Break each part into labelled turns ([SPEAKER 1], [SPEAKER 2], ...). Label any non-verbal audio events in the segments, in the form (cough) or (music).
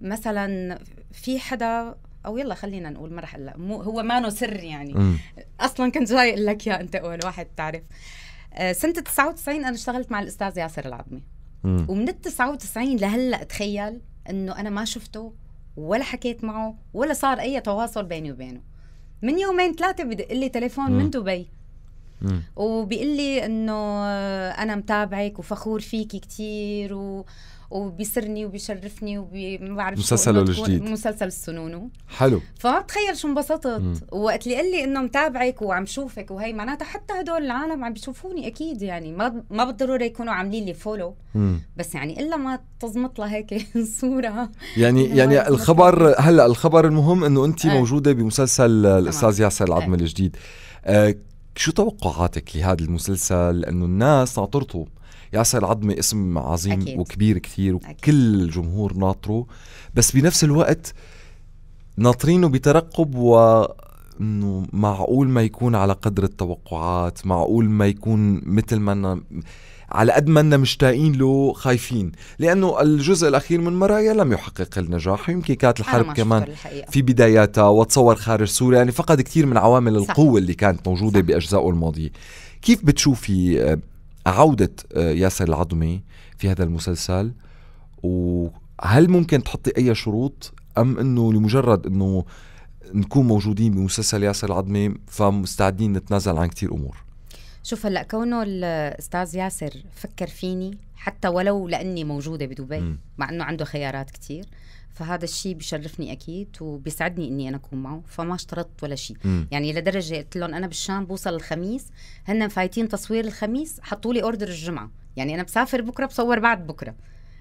[SPEAKER 1] مثلا في حدا او يلا خلينا نقول ما رح اقول مو هو مانو سر يعني م. اصلا كنت جاي اقول لك يا انت اول واحد تعرف آه، سنه 99 انا اشتغلت مع الاستاذ ياسر العظمي ومن ال 99 لهلا تخيل انه انا ما شفته ولا حكيت معه ولا صار اي تواصل بيني وبينه من يومين ثلاثه بدق لي تليفون من دبي وبيقول لي انه انا متابعك وفخور فيكي كثير و... وبيسرني وبيشرفني وما بعرف مسلسله الجديد مسلسل السنونو حلو فتخيل شو انبسطت ووقت اللي قال لي انه متابعك وعم شوفك وهي معناتها حتى هدول العالم عم بيشوفوني اكيد يعني ما ما بالضروره يكونوا عاملين لي فولو بس يعني الا ما تزمط لها هيك (laughs) صوره
[SPEAKER 2] يعني يعني الخبر هلا الخبر المهم انه انت آه. موجوده بمسلسل الاستاذ ياسر العظم آه. الجديد آه شو توقعاتك لهذا المسلسل لانه الناس ناطرته ياسر العظمي اسم عظيم أكيد. وكبير كثير وكل الجمهور ناطره بس بنفس الوقت ناطرينه بترقب و انه معقول ما يكون على قدر التوقعات معقول ما يكون مثل ما أنا على قد ما أننا مشتاقين له خايفين لأنه الجزء الأخير من مرايا لم يحقق النجاح يمكن كانت الحرب كمان في بداياتها وتصور خارج سوريا يعني فقد كثير من عوامل صح. القوة اللي كانت موجودة صح. بأجزائه الماضية كيف بتشوفي آه، عودة آه، ياسر العظمي في هذا المسلسل وهل ممكن تحطي أي شروط أم أنه لمجرد أنه نكون موجودين بمسلسل ياسر العظمي فمستعدين نتنازل عن كتير أمور
[SPEAKER 1] شوف هلا كونه الاستاذ ياسر فكر فيني حتى ولو لاني موجوده بدبي مع انه عنده خيارات كثير فهذا الشيء بيشرفني اكيد وبيسعدني اني انا اكون معه فما اشترطت ولا شيء يعني لدرجه قلت لهم انا بالشام بوصل الخميس هن فايتين تصوير الخميس حطوا لي اوردر الجمعه يعني انا بسافر بكره بصور بعد بكره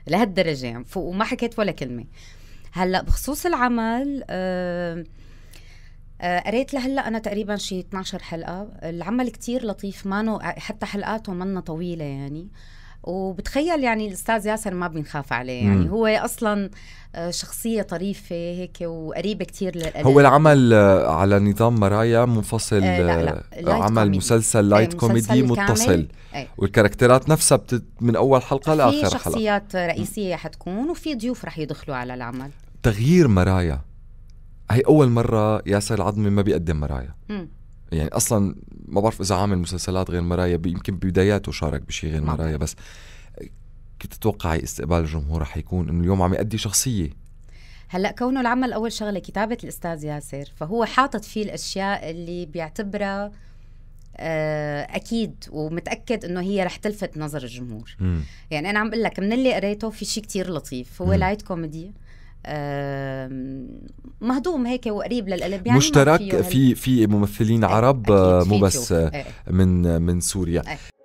[SPEAKER 1] لهالدرجه يعني وما حكيت ولا كلمه هلا بخصوص العمل آه آه، قريت لهلا انا تقريبا شي 12 حلقه العمل كتير لطيف مانو حتى حلقاته منا طويله يعني وبتخيل يعني الاستاذ ياسر ما بنخاف عليه يعني هو اصلا آه، شخصيه طريفه هيك وقريبه كثير للقلب هو
[SPEAKER 2] العمل آه، على نظام مرايا منفصل آه لا لا. لايت عمل كوميدي. مسلسل لايت آه كوميدي متصل آه. والكاركترات نفسها بتت من اول حلقه لاخر حلقه في
[SPEAKER 1] شخصيات رئيسيه حتكون وفي ضيوف رح يدخلوا على العمل
[SPEAKER 2] تغيير مرايا هي اول مره ياسر العظمي ما بيقدم مرايا يعني اصلا ما بعرف اذا عامل مسلسلات غير مرايا يمكن ببداياته شارك بشيء غير مرايا بس كنت تتوقعي استقبال الجمهور رح يكون انه اليوم عم يأدي شخصيه
[SPEAKER 1] هلا كونه العمل اول شغله كتابه الاستاذ ياسر فهو حاطط فيه الاشياء اللي بيعتبرها آه، اكيد ومتاكد انه هي رح تلفت نظر الجمهور مم. يعني انا عم بقول لك من اللي قريته في شيء كتير لطيف هو لايت كوميدي آه، مهضوم هيك وقريب للقلب يعني مشترك في
[SPEAKER 2] في ممثلين عرب مو بس إيه. من من سوريا إيه.